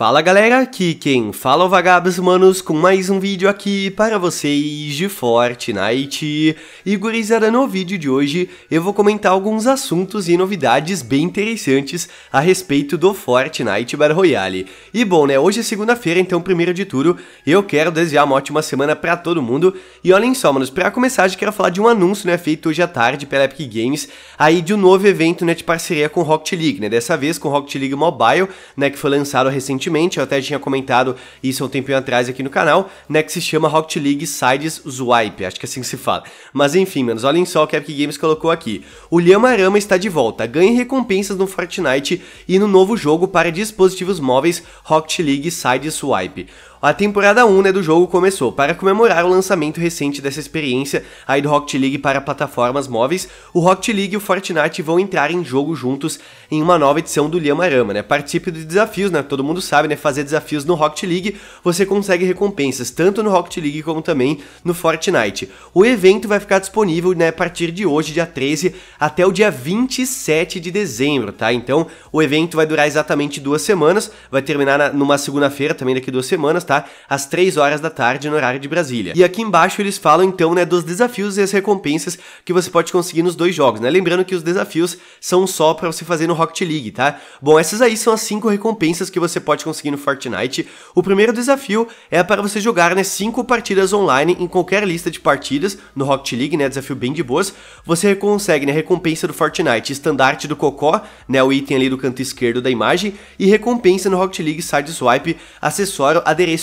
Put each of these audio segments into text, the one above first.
Fala galera, aqui quem fala é o Vagabos Manos com mais um vídeo aqui para vocês de Fortnite. E gurizada, no vídeo de hoje eu vou comentar alguns assuntos e novidades bem interessantes a respeito do Fortnite Battle Royale. E bom né, hoje é segunda-feira, então primeiro de tudo eu quero desejar uma ótima semana para todo mundo. E olhem só manos, para começar eu quero falar de um anúncio né, feito hoje à tarde pela Epic Games, aí de um novo evento né, de parceria com Rocket League, né, dessa vez com Rocket League Mobile, né, que foi lançado recentemente recentemente, eu até tinha comentado isso há um tempinho atrás aqui no canal, né, que se chama Rocket League Sides Swipe, acho que é assim que se fala. Mas enfim, menos, olhem só o que a Epic Games colocou aqui. O Lhamarama está de volta, ganhe recompensas no Fortnite e no novo jogo para dispositivos móveis Rocket League Sides Swipe. A temporada 1 né, do jogo começou. Para comemorar o lançamento recente dessa experiência aí do Rocket League para plataformas móveis, o Rocket League e o Fortnite vão entrar em jogo juntos em uma nova edição do Rama né? Participe de desafios, né? Todo mundo sabe, né? Fazer desafios no Rocket League, você consegue recompensas tanto no Rocket League como também no Fortnite. O evento vai ficar disponível, né, a partir de hoje, dia 13, até o dia 27 de dezembro, tá? Então, o evento vai durar exatamente duas semanas, vai terminar na, numa segunda-feira também daqui duas semanas, tá? Às 3 horas da tarde no horário de Brasília. E aqui embaixo eles falam então, né, dos desafios e as recompensas que você pode conseguir nos dois jogos, né? Lembrando que os desafios são só para você fazer no Rocket League, tá? Bom, essas aí são as 5 recompensas que você pode conseguir no Fortnite. O primeiro desafio é para você jogar, né, 5 partidas online em qualquer lista de partidas no Rocket League, né, desafio bem de boas. Você consegue, né, recompensa do Fortnite, estandarte do Cocó, né, o item ali do canto esquerdo da imagem e recompensa no Rocket League Side Swipe, acessório, adereço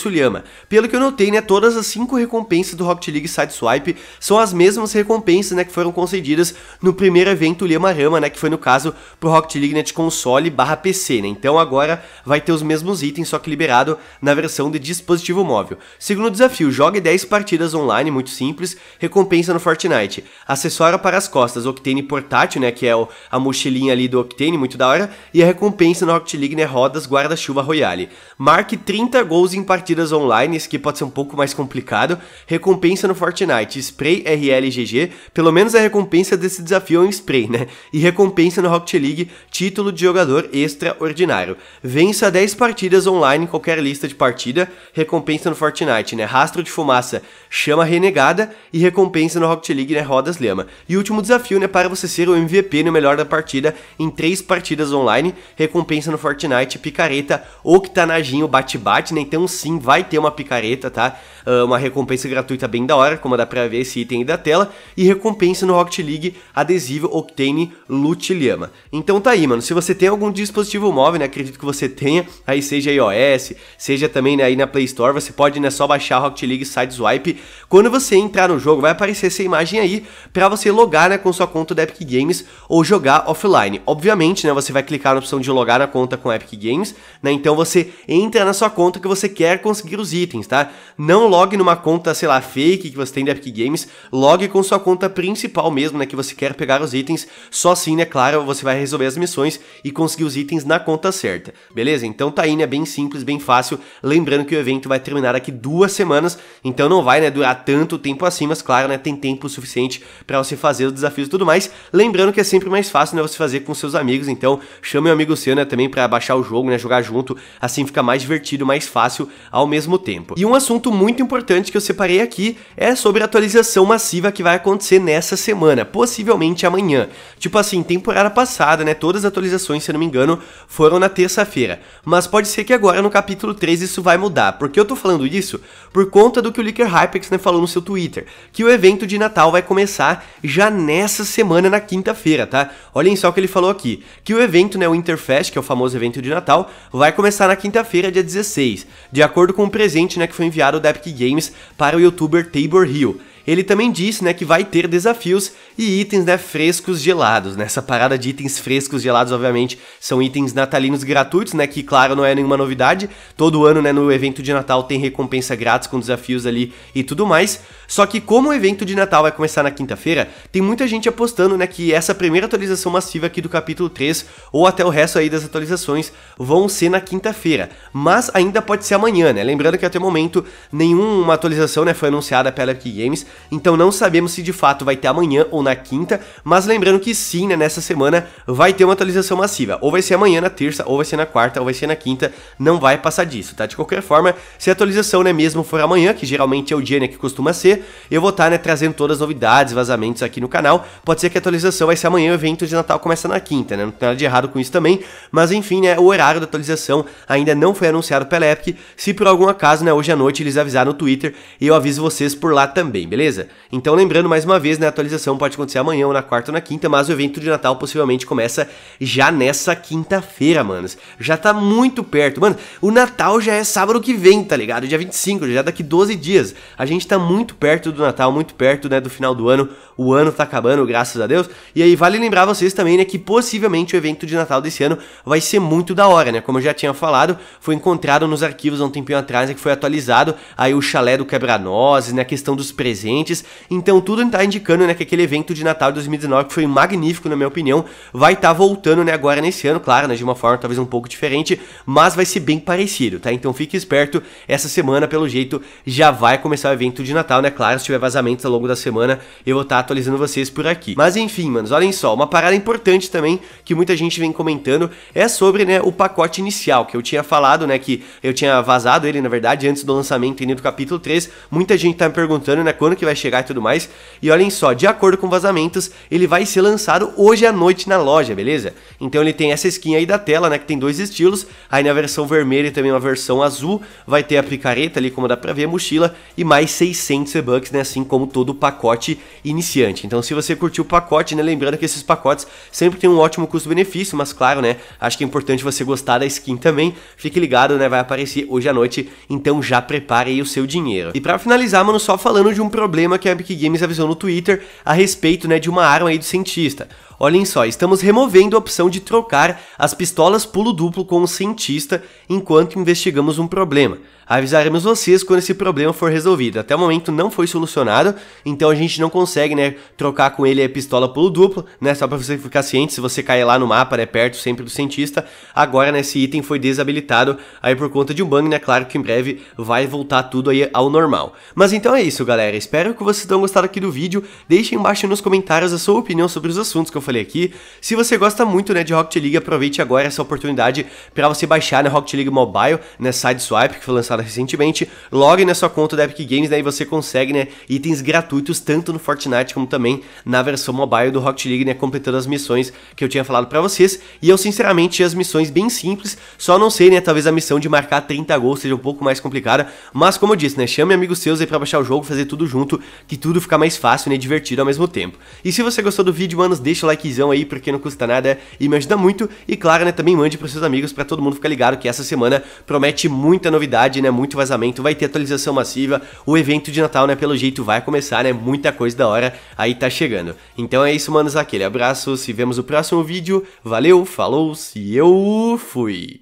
pelo que eu notei, né, todas as cinco recompensas do Rocket League Sideswipe são as mesmas recompensas, né, que foram concedidas no primeiro evento Lema Rama, né, que foi no caso pro Rocket League Net console barra PC, né, então agora vai ter os mesmos itens, só que liberado na versão de dispositivo móvel. Segundo desafio, jogue 10 partidas online, muito simples, recompensa no Fortnite. Acessório para as costas, Octane portátil, né, que é o, a mochilinha ali do Octane, muito da hora, e a recompensa no Rocket League, né, rodas guarda-chuva Royale. Marque 30 gols em partida partidas online, isso aqui pode ser um pouco mais complicado. Recompensa no Fortnite, spray RLGG, pelo menos é a recompensa desse desafio é um spray, né? E recompensa no Rocket League, título de jogador extraordinário. Vença 10 partidas online em qualquer lista de partida, recompensa no Fortnite, né? Rastro de fumaça, chama renegada e recompensa no Rocket League, né? Rodas lema. E último desafio, né? Para você ser o MVP no melhor da partida em 3 partidas online, recompensa no Fortnite, picareta, octanaginho, bate-bate, né? Então sim, vai ter uma picareta, tá? Uh, uma recompensa gratuita bem da hora, como dá pra ver esse item aí da tela. E recompensa no Rocket League adesivo Octane Lutiliama. Então tá aí, mano. Se você tem algum dispositivo móvel, né? Acredito que você tenha, aí seja iOS, seja também né, aí na Play Store, você pode né, só baixar Rocket League Sideswipe. Quando você entrar no jogo, vai aparecer essa imagem aí pra você logar né, com sua conta da Epic Games ou jogar offline. Obviamente, né? Você vai clicar na opção de logar na conta com a Epic Games, né? Então você entra na sua conta que você quer conseguir os itens, tá? Não logue numa conta, sei lá, fake que você tem da Epic Games, logue com sua conta principal mesmo, né, que você quer pegar os itens, só assim, né, claro, você vai resolver as missões e conseguir os itens na conta certa, beleza? Então tá aí, né, bem simples, bem fácil, lembrando que o evento vai terminar daqui duas semanas, então não vai, né, durar tanto tempo assim, mas claro, né, tem tempo suficiente para você fazer os desafios e tudo mais, lembrando que é sempre mais fácil, né, você fazer com seus amigos, então chame o amigo seu, né, também para baixar o jogo, né, jogar junto, assim fica mais divertido, mais fácil, ao mesmo tempo. E um assunto muito importante que eu separei aqui é sobre a atualização massiva que vai acontecer nessa semana, possivelmente amanhã. Tipo assim, temporada passada, né, todas as atualizações, se eu não me engano, foram na terça-feira. Mas pode ser que agora no capítulo 3 isso vai mudar. Por que eu tô falando isso? Por conta do que o Licker Hypex né, falou no seu Twitter, que o evento de Natal vai começar já nessa semana, na quinta-feira, tá? Olhem só o que ele falou aqui, que o evento, né, o Interfest, que é o famoso evento de Natal, vai começar na quinta-feira, dia 16, de acordo acordo com um presente né, que foi enviado da Epic Games para o youtuber Tabor Hill. Ele também disse, né, que vai ter desafios e itens, né, frescos gelados. Nessa né? parada de itens frescos gelados, obviamente, são itens natalinos gratuitos, né, que claro, não é nenhuma novidade. Todo ano, né, no evento de Natal tem recompensa grátis com desafios ali e tudo mais. Só que como o evento de Natal vai começar na quinta-feira, tem muita gente apostando, né, que essa primeira atualização massiva aqui do capítulo 3 ou até o resto aí das atualizações vão ser na quinta-feira, mas ainda pode ser amanhã, né? Lembrando que até o momento nenhuma atualização, né, foi anunciada pela Epic Games, então não sabemos se de fato vai ter amanhã ou na quinta, mas lembrando que sim, né, nessa semana vai ter uma atualização massiva. Ou vai ser amanhã na terça, ou vai ser na quarta, ou vai ser na quinta, não vai passar disso, tá? De qualquer forma, se a atualização, né, mesmo for amanhã, que geralmente é o dia, né, que costuma ser, eu vou estar, tá, né, trazendo todas as novidades, vazamentos aqui no canal. Pode ser que a atualização vai ser amanhã, o evento de Natal começa na quinta, né? Não tem nada de errado com isso também, mas enfim, né, o horário da atualização ainda não foi anunciado pela Epic. Se por algum acaso, né, hoje à noite eles avisaram no Twitter, eu aviso vocês por lá também, beleza? beleza? Então lembrando mais uma vez, né, a atualização pode acontecer amanhã ou na quarta ou na quinta, mas o evento de Natal possivelmente começa já nessa quinta-feira, manos. Já tá muito perto. Mano, o Natal já é sábado que vem, tá ligado? Dia 25, já é daqui 12 dias. A gente tá muito perto do Natal, muito perto, né, do final do ano. O ano tá acabando, graças a Deus. E aí vale lembrar vocês também, né, que possivelmente o evento de Natal desse ano vai ser muito da hora, né? Como eu já tinha falado, foi encontrado nos arquivos há um tempinho atrás, né, que foi atualizado aí o chalé do quebra-nozes, né, a questão dos presentes clientes. Então tudo está indicando né, que aquele evento de Natal de 2019, que foi magnífico na minha opinião, vai estar tá voltando né, agora nesse ano, claro, né, de uma forma talvez um pouco diferente, mas vai ser bem parecido, tá? Então fique esperto, essa semana, pelo jeito, já vai começar o evento de Natal, né? Claro, se tiver vazamentos ao longo da semana, eu vou estar tá atualizando vocês por aqui. Mas enfim, manos, olhem só, uma parada importante também que muita gente vem comentando é sobre né, o pacote inicial, que eu tinha falado, né? Que eu tinha vazado ele, na verdade, antes do lançamento do capítulo 3. Muita gente tá me perguntando, né, quando que vai chegar e tudo mais. E olhem só, de acordo com vazamentos, ele vai ser lançado hoje à noite na loja, beleza? Então ele tem essa skin aí da tela, né, que tem dois estilos, aí na versão vermelha e também uma versão azul, vai ter a picareta ali, como dá pra ver, a mochila e mais 600 e bucks né, assim como todo o pacote iniciante. Então se você curtiu o pacote, né, lembrando que esses pacotes sempre tem um ótimo custo-benefício, mas claro, né, acho que é importante você gostar da skin também, fique ligado, né, vai aparecer hoje à noite, então já prepare aí o seu dinheiro. E para finalizar, mano, só falando de um problema problema que a Epic Games avisou no Twitter a respeito né, de uma arma aí do cientista. Olhem só, estamos removendo a opção de trocar as pistolas pulo duplo com o cientista enquanto investigamos um problema. Avisaremos vocês quando esse problema for resolvido. Até o momento não foi solucionado, então a gente não consegue, né, trocar com ele a pistola pulo duplo, né, só para você ficar ciente, se você cair lá no mapa, né, perto sempre do cientista. Agora, né, esse item foi desabilitado aí por conta de um bug, né, claro que em breve vai voltar tudo aí ao normal. Mas então é isso, galera. Espero que vocês tenham gostado aqui do vídeo. Deixem embaixo nos comentários a sua opinião sobre os assuntos que eu falei aqui. Se você gosta muito né, de Rocket League, aproveite agora essa oportunidade para você baixar na né, Rocket League Mobile, né, Sideswipe, que foi lançada recentemente. Logue na sua conta da Epic Games, né, e você consegue né, itens gratuitos tanto no Fortnite como também na versão mobile do Rocket League, né, completando as missões que eu tinha falado para vocês. E eu, sinceramente, as missões bem simples, só não sei, né, talvez a missão de marcar 30 gols seja um pouco mais complicada, mas como eu disse, né, chame amigos seus aí para baixar o jogo, fazer tudo junto, que tudo fica mais fácil né, e divertido ao mesmo tempo. E se você gostou do vídeo, manos, deixa o like likezão aí, porque não custa nada e me ajuda muito. E claro, né, também mande pros seus amigos para todo mundo ficar ligado que essa semana promete muita novidade, né, muito vazamento, vai ter atualização massiva, o evento de Natal, né, pelo jeito vai começar, né, muita coisa da hora aí tá chegando. Então é isso, manos, aquele abraço, se vemos no próximo vídeo, valeu, falou, se eu fui!